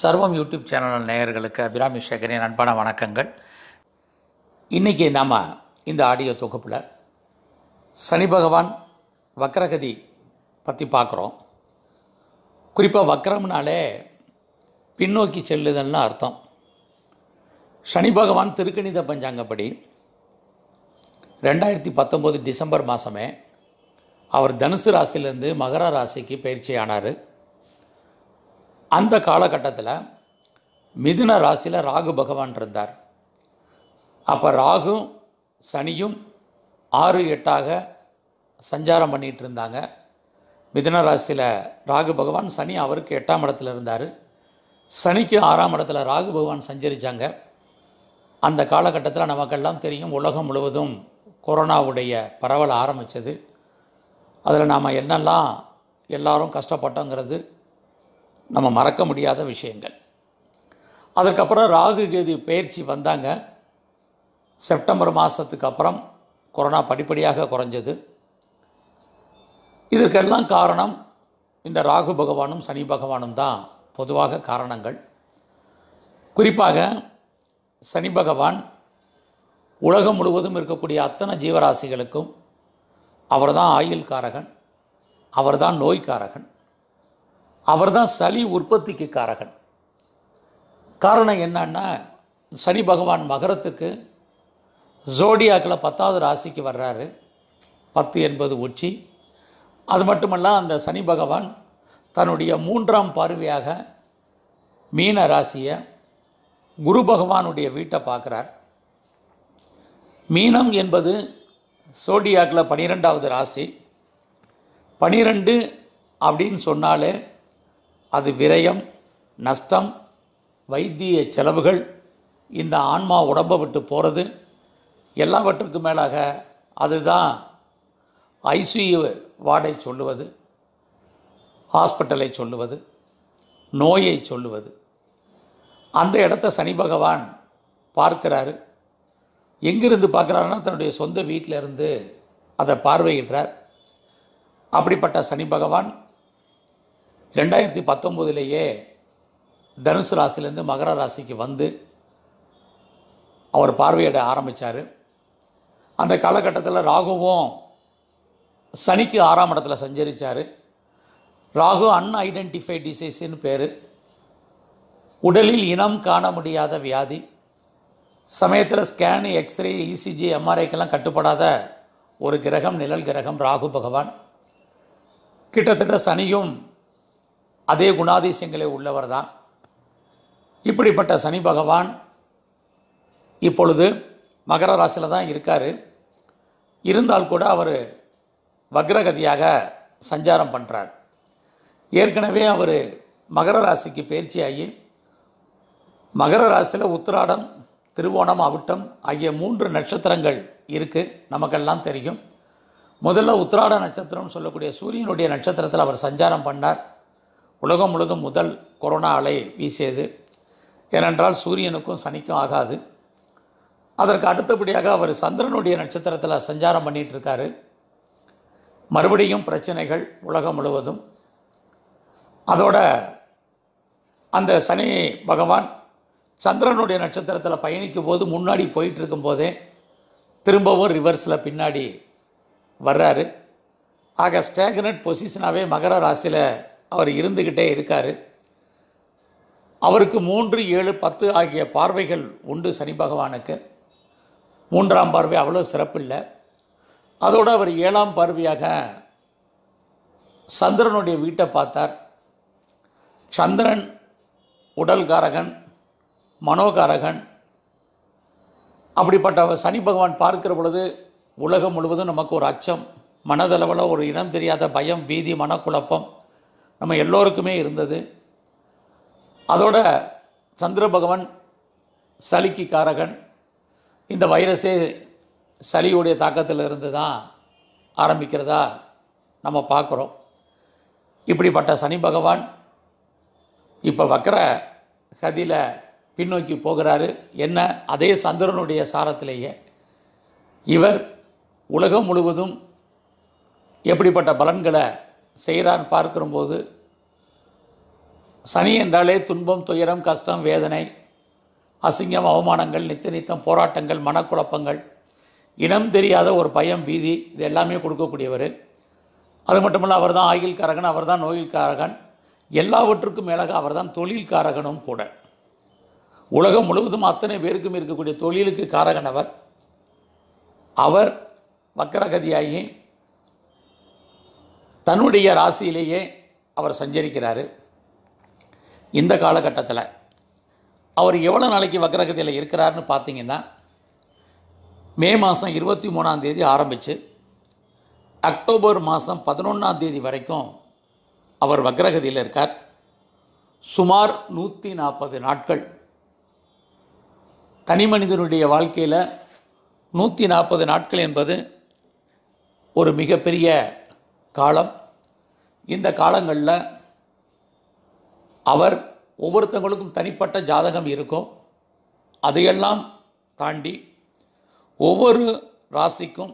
சர்வம் YouTube channel நேயர்களுக்கு அபிராமி சேகரின் அன்பான வணக்கங்கள் இன்றைக்கி நாம் இந்த ஆடியோ தொகுப்பில் சனி பகவான் வக்ரகதி பற்றி பார்க்குறோம் குறிப்பாக வக்ரம்னாலே பின்னோக்கி செல்லுதல்னு அர்த்தம் சனி பகவான் திருக்கணித பஞ்சாங்கப்படி ரெண்டாயிரத்தி பத்தொம்போது டிசம்பர் மாதமே அவர் தனுசு ராசிலேருந்து மகர ராசிக்கு பயிற்சி ஆனார் அந்த காலகட்டத்தில் மிதுன ராசியில் ராகு பகவான் இருந்தார் அப்போ ராகும் சனியும் ஆறு எட்டாக சஞ்சாரம் பண்ணிகிட்டு இருந்தாங்க மிதுன ராசியில் ராகு பகவான் சனி அவருக்கு எட்டாம் இடத்துல இருந்தார் சனிக்கு ஆறாம் இடத்துல ராகு பகவான் சஞ்சரித்தாங்க அந்த காலகட்டத்தில் நமக்கெல்லாம் தெரியும் உலகம் முழுவதும் கொரோனாவுடைய பரவல் ஆரம்பித்தது அதில் நாம் என்னெல்லாம் எல்லாரும் கஷ்டப்பட்டோங்கிறது நம்ம மறக்க முடியாத விஷயங்கள் அதற்கப்புறம் ராகு கேது பயிற்சி வந்தாங்க செப்டம்பர் மாதத்துக்கு அப்புறம் கொரோனா படிப்படியாக குறைஞ்சது இதற்கெல்லாம் காரணம் இந்த ராகு பகவானும் சனி பகவானும் தான் பொதுவாக காரணங்கள் குறிப்பாக சனி பகவான் உலகம் முழுவதும் இருக்கக்கூடிய அத்தனை ஜீவராசிகளுக்கும் அவர்தான் ஆயுள் காரகன் அவர்தான் நோய்காரகன் அவர் தான் சளி உற்பத்திக்கு காரகன் காரணம் என்னன்னா சனி பகவான் மகரத்துக்கு ஜோடியாக்கில் பத்தாவது ராசிக்கு வர்றாரு பத்து என்பது உச்சி அது மட்டுமல்ல அந்த சனி பகவான் தன்னுடைய மூன்றாம் பார்வையாக மீன ராசியை குரு பகவானுடைய வீட்டை பார்க்குறார் மீனம் என்பது சோடியாக்கில் பனிரெண்டாவது ராசி பனிரெண்டு அப்படின்னு சொன்னாலே அது விரயம் நஷ்டம் வைத்திய செலவுகள் இந்த ஆன்மா உடம்பை விட்டு போகிறது எல்லாவற்றுக்கும் மேலாக அதுதான் ஐசியு வார்டை சொல்லுவது ஹாஸ்பிட்டலை சொல்லுவது நோயை சொல்லுவது அந்த இடத்த சனி பகவான் பார்க்கிறாரு எங்கிருந்து பார்க்குறாருன்னா தன்னுடைய சொந்த வீட்டிலிருந்து அதை பார்வையிடுறார் அப்படிப்பட்ட சனி பகவான் ரெண்டாயிரத்தி பத்தொம்போதுலேயே தனுசு ராசிலேருந்து மகர ராசிக்கு வந்து அவர் பார்வையிட ஆரம்பித்தார் அந்த காலகட்டத்தில் ராகுவும் சனிக்கு ஆறாம் இடத்துல சஞ்சரித்தார் ராகு அன்ஐடென்டிஃபைட் டிசீஸ்ன்னு பேர் உடலில் இனம் காண முடியாத வியாதி சமயத்தில் ஸ்கேனு எக்ஸ்ரே இசிஜி e எம்ஆர்ஐக்கெல்லாம் கட்டுப்படாத ஒரு கிரகம் நிழல் கிரகம் ராகு பகவான் கிட்டத்தட்ட சனியும் அதே குணாதிசயங்களே உள்ளவர் தான் இப்படிப்பட்ட சனி பகவான் இப்பொழுது மகர ராசியில் தான் இருக்கார் இருந்தால் கூட அவர் வக்ரகதியாக சஞ்சாரம் பண்ணுறார் ஏற்கனவே அவர் மகர ராசிக்கு பயிற்சியாகி மகர ராசியில் உத்திராடம் திருவோணம் அவிட்டம் ஆகிய மூன்று நட்சத்திரங்கள் இருக்குது நமக்கெல்லாம் தெரியும் முதல்ல உத்திராட நட்சத்திரம்னு சொல்லக்கூடிய சூரியனுடைய நட்சத்திரத்தில் அவர் சஞ்சாரம் பண்ணார் உலகம் முழுதும் முதல் கொரோனா அலை வீசியது ஏனென்றால் சூரியனுக்கும் சனிக்கும் ஆகாது அதற்கு அடுத்தபடியாக அவர் சந்திரனுடைய நட்சத்திரத்தில் சஞ்சாரம் பண்ணிகிட்ருக்காரு மறுபடியும் பிரச்சனைகள் உலகம் முழுவதும் அதோட அந்த சனி பகவான் சந்திரனுடைய நட்சத்திரத்தில் பயணிக்கும் போது முன்னாடி போயிட்டுருக்கும் போதே திரும்பவும் ரிவர்ஸில் பின்னாடி வர்றாரு ஆக ஸ்டேக்னட் பொசிஷனாகவே மகர ராசியில் அவர் இருந்துக்கிட்டே இருக்கார் அவருக்கு மூன்று ஏழு பத்து ஆகிய பார்வைகள் உண்டு சனி பகவானுக்கு மூன்றாம் பார்வை அவ்வளோ சிறப்பில்லை அதோடு அவர் ஏழாம் பார்வையாக சந்திரனுடைய வீட்டை பார்த்தார் சந்திரன் உடல்காரகன் மனோகாரகன் அப்படிப்பட்ட சனி பகவான் பார்க்கிற பொழுது உலகம் முழுவதும் நமக்கு ஒரு அச்சம் மனதளவில் ஒரு இனம் தெரியாத பயம் பீதி மனக்குழப்பம் நம்ம எல்லோருக்குமே இருந்தது அதோட சந்திர பகவான் சளிக்கு காரகன் இந்த வைரஸே சளியுடைய தாக்கத்தில் இருந்து தான் ஆரம்பிக்கிறதா நம்ம பார்க்குறோம் இப்படிப்பட்ட சனி பகவான் இப்போ வக்கர கதியில் பின்னோக்கி போகிறாரு என்ன அதே சந்திரனுடைய சாரத்திலேயே இவர் உலகம் முழுவதும் எப்படிப்பட்ட பலன்களை செய்கிறான்னு பார்க்கிறபோது சனி என்றாலே துன்பம் துயரம் கஷ்டம் வேதனை அசிங்கம் அவமானங்கள் நித்த நித்தம் போராட்டங்கள் மனக்குழப்பங்கள் இனம் தெரியாத ஒரு பயம் பீதி இது எல்லாமே கொடுக்கக்கூடியவர் அது மட்டுமல்ல அவர் தான் ஆயில் காரகன் அவர் தான் நோயில் காரகன் எல்லாவற்றுக்கும் மேலாக அவர் தான் தொழில் காரகனும் கூட உலகம் முழுவதும் அத்தனை பேருக்கும் இருக்கக்கூடிய தொழிலுக்கு காரகன் அவர் அவர் வக்கரகதியாகி தன்னுடைய ராசியிலேயே அவர் சஞ்சரிக்கிறார் இந்த காலகட்டத்தில் அவர் எவ்வளோ நாளைக்கு வக்ரகதியில் இருக்கிறார்னு பார்த்தீங்கன்னா மே மாதம் இருபத்தி மூணாம் தேதி ஆரம்பித்து அக்டோபர் மாதம் பதினொன்றாம் தேதி வரைக்கும் அவர் வக்ரகதியில் இருக்கார் சுமார் நூற்றி நாற்பது நாட்கள் தனி மனிதனுடைய வாழ்க்கையில் நூற்றி நாற்பது நாட்கள் என்பது ஒரு மிகப்பெரிய காலம் இந்த காலங்களில் அவர் ஒவ்வொருத்தவங்களுக்கும் தனிப்பட்ட ஜாதகம் இருக்கும் அதையெல்லாம் தாண்டி ஒவ்வொரு ராசிக்கும்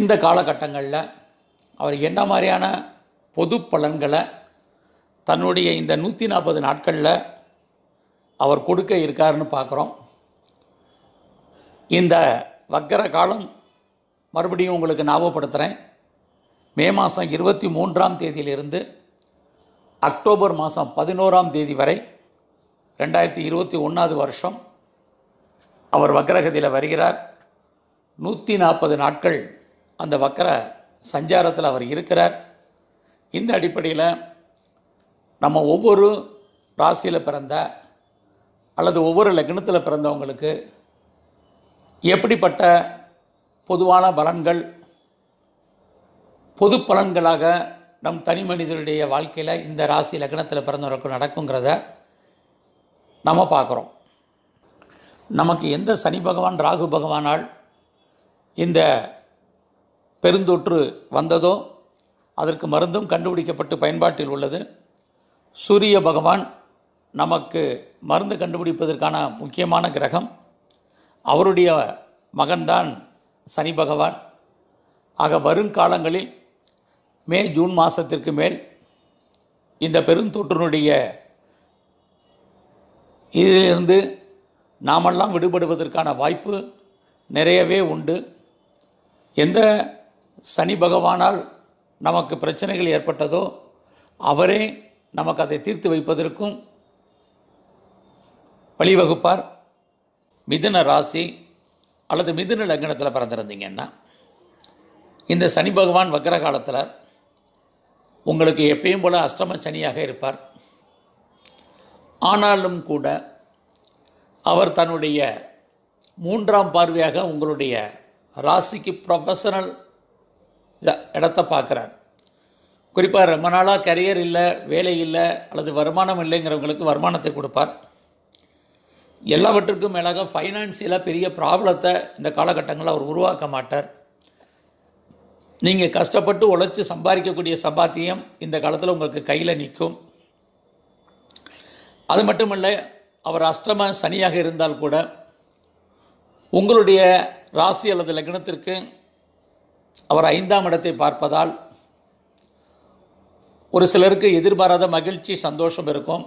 இந்த காலகட்டங்களில் அவர் என்ன மாதிரியான பொது பலன்களை தன்னுடைய இந்த நூற்றி நாற்பது நாட்களில் அவர் கொடுக்க இருக்காருன்னு பார்க்குறோம் இந்த வக்கர காலம் மறுபடியும் உங்களுக்கு ஞாபகப்படுத்துகிறேன் மே மாதம் இருபத்தி மூன்றாம் தேதியிலிருந்து அக்டோபர் மாதம் பதினோராம் தேதி வரை ரெண்டாயிரத்தி இருபத்தி ஒன்றாவது வருஷம் அவர் வக்கரகதியில் வருகிறார் நூற்றி நாற்பது நாட்கள் அந்த வக்கர சஞ்சாரத்தில் அவர் இருக்கிறார் இந்த அடிப்படையில் நம்ம ஒவ்வொரு ராசியில் பிறந்த அல்லது ஒவ்வொரு லக்னத்தில் பிறந்தவங்களுக்கு எப்படிப்பட்ட பொதுவான பலன்கள் பொது பலன்களாக நம் தனி மனிதனுடைய வாழ்க்கையில் இந்த ராசி லக்னத்தில் பிறந்தவர்களுக்கு நடக்குங்கிறத நம்ம பார்க்குறோம் நமக்கு எந்த சனி பகவான் ராகு பகவானால் இந்த பெருந்தொற்று வந்ததோ அதற்கு மருந்தும் கண்டுபிடிக்கப்பட்டு பயன்பாட்டில் உள்ளது சூரிய பகவான் நமக்கு மருந்து கண்டுபிடிப்பதற்கான முக்கியமான கிரகம் அவருடைய மகன்தான் சனி பகவான் ஆக வருங்காலங்களில் மே ஜூன் மாதத்திற்கு மேல் இந்த பெருந்தொற்றினுடைய இதிலிருந்து நாமெல்லாம் விடுபடுவதற்கான வாய்ப்பு நிறையவே உண்டு எந்த சனி பகவானால் நமக்கு பிரச்சனைகள் ஏற்பட்டதோ அவரே நமக்கு அதை தீர்த்து வைப்பதற்கும் வழிவகுப்பார் மிதுன ராசி அல்லது மிதுன லக்னத்தில் பிறந்திருந்தீங்கன்னா இந்த சனி பகவான் வக்கர காலத்தில் உங்களுக்கு எப்பயும் போல் அஷ்டம சனியாக இருப்பார் ஆனாலும் கூட அவர் தன்னுடைய மூன்றாம் பார்வையாக உங்களுடைய ராசிக்கு ப்ரொஃபஷனல் இடத்த பார்க்குறார் குறிப்பாக ரொம்ப நாளாக கரியர் இல்லை வேலை இல்லை அல்லது வருமானம் இல்லைங்கிறவங்களுக்கு வருமானத்தை கொடுப்பார் எல்லாவற்றுக்கும் மேலாக ஃபைனான்சியலாக பெரிய ப்ராப்ளத்தை இந்த காலகட்டங்களில் அவர் உருவாக்க மாட்டார் நீங்கள் கஷ்டப்பட்டு உழைச்சி சம்பாதிக்கக்கூடிய சம்பாத்தியம் இந்த காலத்தில் உங்களுக்கு கையில் நிற்கும் அது மட்டுமல்ல அவர் அஷ்டம சனியாக இருந்தால் கூட உங்களுடைய ராசி அல்லது லக்னத்திற்கு அவர் ஐந்தாம் இடத்தை பார்ப்பதால் ஒரு சிலருக்கு எதிர்பாராத மகிழ்ச்சி சந்தோஷம் இருக்கும்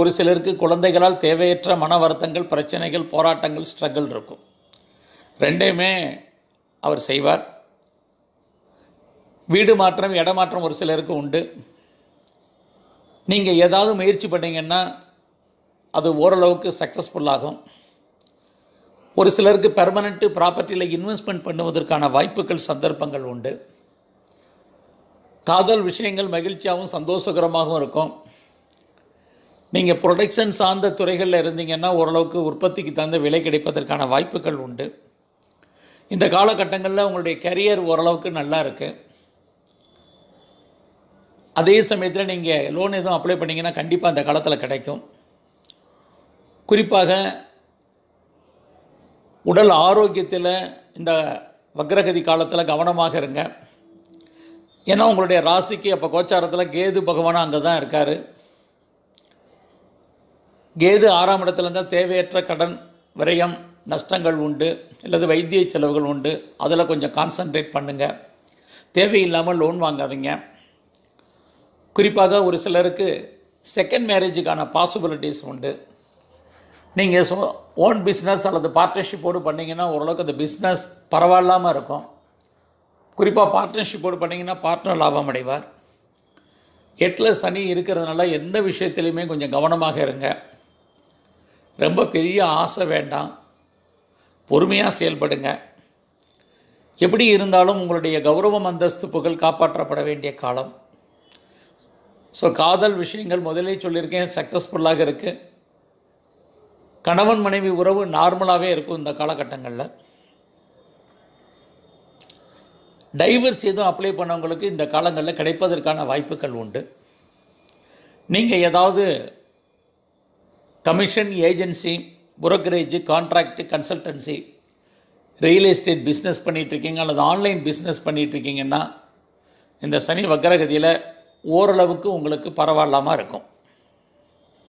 ஒரு சிலருக்கு குழந்தைகளால் தேவையற்ற மன வருத்தங்கள் பிரச்சனைகள் போராட்டங்கள் ஸ்ட்ரகிள் இருக்கும் ரெண்டையுமே அவர் செய்வார் வீடு மாற்றம் இடமாற்றம் ஒரு சிலருக்கு உண்டு நீங்கள் ஏதாவது முயற்சி பண்ணிங்கன்னா அது ஓரளவுக்கு சக்ஸஸ்ஃபுல்லாகும் ஒரு சிலருக்கு பெர்மனண்ட்டு ப்ராப்பர்ட்டியில் இன்வெஸ்ட்மெண்ட் பண்ணுவதற்கான வாய்ப்புகள் சந்தர்ப்பங்கள் உண்டு காதல் விஷயங்கள் மகிழ்ச்சியாகவும் சந்தோஷகரமாகவும் இருக்கும் நீங்கள் ப்ரொடக்ஷன் சார்ந்த துறைகளில் இருந்தீங்கன்னா ஓரளவுக்கு உற்பத்திக்கு தகுந்த விலை கிடைப்பதற்கான வாய்ப்புகள் உண்டு இந்த காலகட்டங்களில் உங்களுடைய கரியர் ஓரளவுக்கு நல்லா இருக்குது அதே சமயத்தில் நீங்கள் லோன் எதுவும் அப்ளை பண்ணிங்கன்னா கண்டிப்பாக அந்த காலத்தில் கிடைக்கும் குறிப்பாக உடல் ஆரோக்கியத்தில் இந்த வக்ரகதி காலத்தில் கவனமாக இருங்க ஏன்னா உங்களுடைய ராசிக்கு அப்போ கோச்சாரத்தில் கேது பகவானும் அங்கே தான் இருக்கார் கேது ஆறாம் இடத்துல இருந்தால் தேவையற்ற கடன் விரயம் நஷ்டங்கள் உண்டு அல்லது வைத்திய செலவுகள் உண்டு அதில் கொஞ்சம் கான்சன்ட்ரேட் பண்ணுங்கள் தேவையில்லாமல் லோன் வாங்காதீங்க குறிப்பாக ஒரு சிலருக்கு செகண்ட் மேரேஜுக்கான பாசிபிலிட்டிஸ் உண்டு நீங்கள் சோ ஓன் பிஸ்னஸ் அல்லது பார்ட்னர்ஷிப்போடு பண்ணிங்கன்னா ஓரளவுக்கு அந்த பிஸ்னஸ் பரவாயில்லாமல் இருக்கும் குறிப்பாக பார்ட்னர்ஷிப்போடு பண்ணிங்கன்னா பார்ட்னர் லாபம் அடைவார் எட்டில் சனி இருக்கிறதுனால எந்த விஷயத்துலையுமே கொஞ்சம் கவனமாக இருங்க ரொம்ப பெரிய ஆசை வேண்டாம் பொறுமையாக செயல்படுங்க எப்படி இருந்தாலும் உங்களுடைய கௌரவம் அந்தஸ்து புகழ் காப்பாற்றப்பட வேண்டிய காலம் ஸோ காதல் விஷயங்கள் முதலே சொல்லியிருக்கேன் சக்ஸஸ்ஃபுல்லாக இருக்குது கணவன் மனைவி உறவு நார்மலாகவே இருக்கும் இந்த காலகட்டங்களில் டைவர்ஸ் எதுவும் அப்ளை பண்ணவங்களுக்கு இந்த காலங்களில் கிடைப்பதற்கான வாய்ப்புகள் உண்டு நீங்கள் ஏதாவது commission agency brokerage contract consultancy real estate business பண்ணிகிட்ருக்கீங்க அல்லது ஆன்லைன் பிஸ்னஸ் பண்ணிகிட்ருக்கீங்கன்னா இந்த சனி வக்கரகதியில் ஓரளவுக்கு உங்களுக்கு பரவாயில்லாமல் இருக்கும்